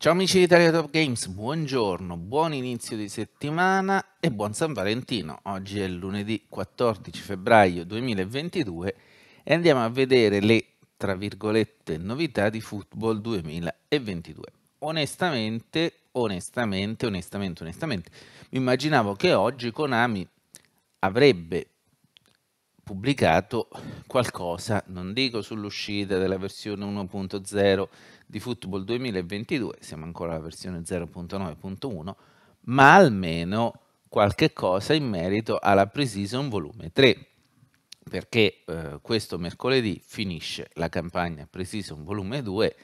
Ciao amici di Italia Top Games, buongiorno, buon inizio di settimana e buon San Valentino. Oggi è lunedì 14 febbraio 2022 e andiamo a vedere le, tra virgolette, novità di Football 2022. Onestamente, onestamente, onestamente, onestamente, mi immaginavo che oggi Konami avrebbe pubblicato qualcosa, non dico sull'uscita della versione 1.0 di Football 2022, siamo ancora alla versione 0.9.1, ma almeno qualche cosa in merito alla Precision Volume 3, perché eh, questo mercoledì finisce la campagna Precision Volume 2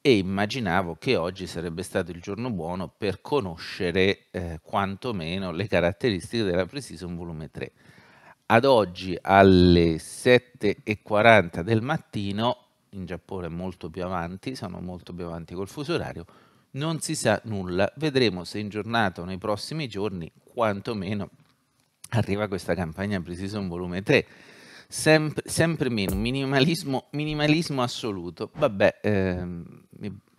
e immaginavo che oggi sarebbe stato il giorno buono per conoscere eh, quantomeno le caratteristiche della Precision Volume 3 ad oggi alle 7.40 del mattino, in Giappone molto più avanti, sono molto più avanti col fuso orario, non si sa nulla. Vedremo se in giornata o nei prossimi giorni, quantomeno, arriva questa campagna Precision Volume 3. Sempre, sempre meno, minimalismo, minimalismo, assoluto. Vabbè, ehm,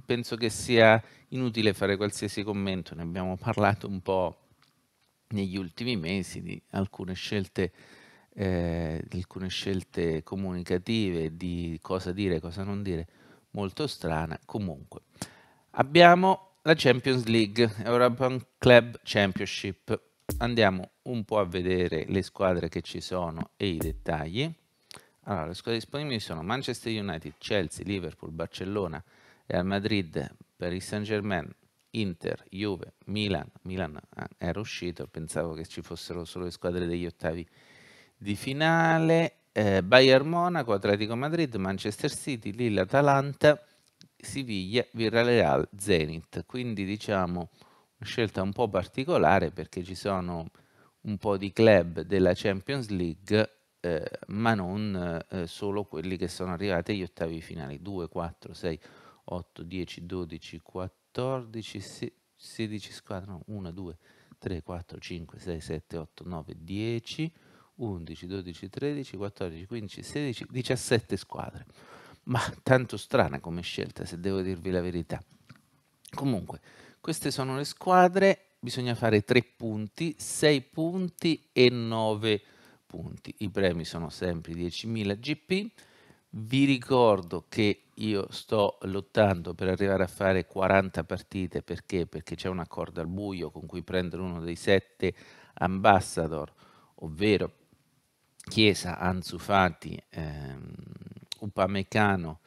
penso che sia inutile fare qualsiasi commento, ne abbiamo parlato un po' negli ultimi mesi di alcune scelte, eh, alcune scelte comunicative, di cosa dire e cosa non dire, molto strana. Comunque, abbiamo la Champions League, European Club Championship. Andiamo un po' a vedere le squadre che ci sono e i dettagli. Allora, le squadre disponibili sono Manchester United, Chelsea, Liverpool, Barcellona, Real Madrid, Paris Saint Germain, Inter, Juve, Milan, Milan ah, era uscito, pensavo che ci fossero solo le squadre degli ottavi di finale, eh, Bayern Monaco, Atletico Madrid, Manchester City, Lille, Atalanta, Siviglia, Villarreal, Zenit. Quindi diciamo una scelta un po' particolare perché ci sono un po' di club della Champions League, eh, ma non eh, solo quelli che sono arrivati agli ottavi finali, 2, 4, 6, 8, 10, 12, 14, 16 squadre, no, 1, 2, 3, 4, 5, 6, 7, 8, 9, 10, 11, 12, 13, 14, 15, 16, 17 squadre. Ma tanto strana come scelta, se devo dirvi la verità. Comunque, queste sono le squadre, bisogna fare 3 punti, 6 punti e 9 punti. I premi sono sempre 10.000 GP vi ricordo che io sto lottando per arrivare a fare 40 partite perché? Perché c'è una corda al buio con cui prendere uno dei sette ambassador, ovvero Chiesa, Anzufati, ehm, Upamecano,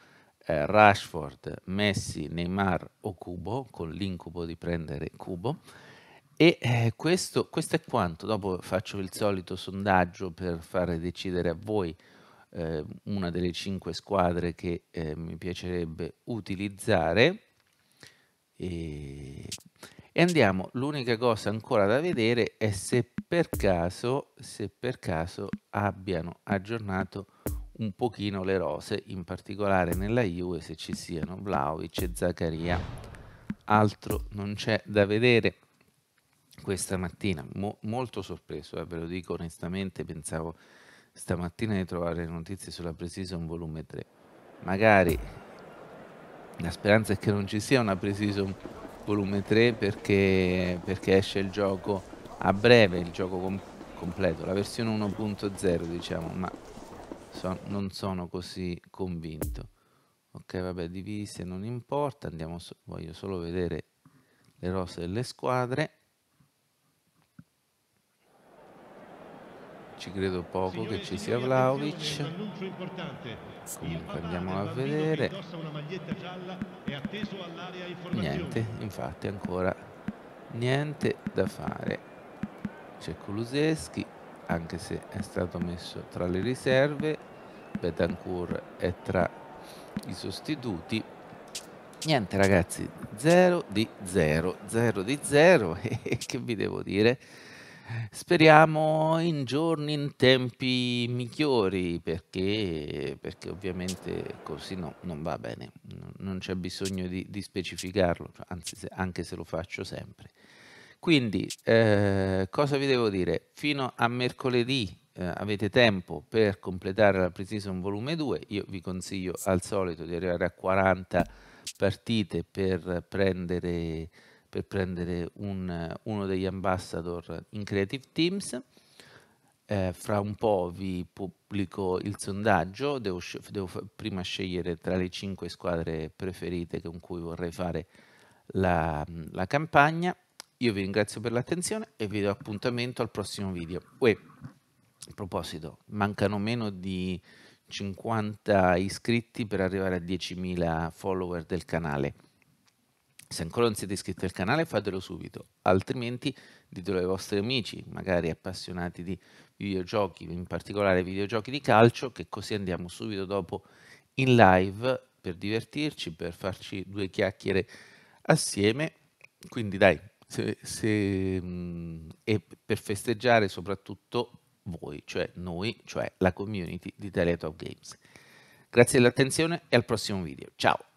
eh, Rashford, Messi, Neymar o Cubo, con l'incubo di prendere Cubo. E eh, questo, questo è quanto. Dopo faccio il solito sondaggio per fare decidere a voi eh, una delle cinque squadre che eh, mi piacerebbe utilizzare. E, e andiamo, l'unica cosa ancora da vedere è se per caso, se per caso abbiano aggiornato un pochino le rose, in particolare nella Juve se ci siano Vlaovic e Zaccaria. Altro non c'è da vedere questa mattina, Mo molto sorpreso, eh, ve lo dico onestamente, pensavo Stamattina di trovare notizie sulla Precision volume 3. Magari la speranza è che non ci sia una Precision volume 3 perché, perché esce il gioco a breve, il gioco com completo, la versione 1.0 diciamo, ma so non sono così convinto. Ok, vabbè, divise non importa, andiamo so voglio solo vedere le rose delle squadre. ci credo poco che ci sia Vlaovic comunque andiamo a vedere niente infatti ancora niente da fare c'è Kuluseschi anche se è stato messo tra le riserve Betancourt è tra i sostituti niente ragazzi 0 di 0 0 di 0 e che vi devo dire Speriamo in giorni, in tempi migliori, perché, perché ovviamente così no, non va bene, non c'è bisogno di, di specificarlo, cioè, anzi, se, anche se lo faccio sempre. Quindi, eh, cosa vi devo dire? Fino a mercoledì eh, avete tempo per completare la Precision Volume 2, io vi consiglio al solito di arrivare a 40 partite per prendere per prendere un, uno degli ambassador in Creative Teams. Eh, fra un po' vi pubblico il sondaggio, devo, devo prima scegliere tra le cinque squadre preferite con cui vorrei fare la, la campagna. Io vi ringrazio per l'attenzione e vi do appuntamento al prossimo video. Uè, a proposito, mancano meno di 50 iscritti per arrivare a 10.000 follower del canale. Se ancora non siete iscritti al canale fatelo subito, altrimenti ditelo ai vostri amici, magari appassionati di videogiochi, in particolare videogiochi di calcio, che così andiamo subito dopo in live per divertirci, per farci due chiacchiere assieme. Quindi dai, se, se, mh, mm, e per festeggiare soprattutto voi, cioè noi, cioè la community di Teletop Games. Grazie dell'attenzione e al prossimo video. Ciao!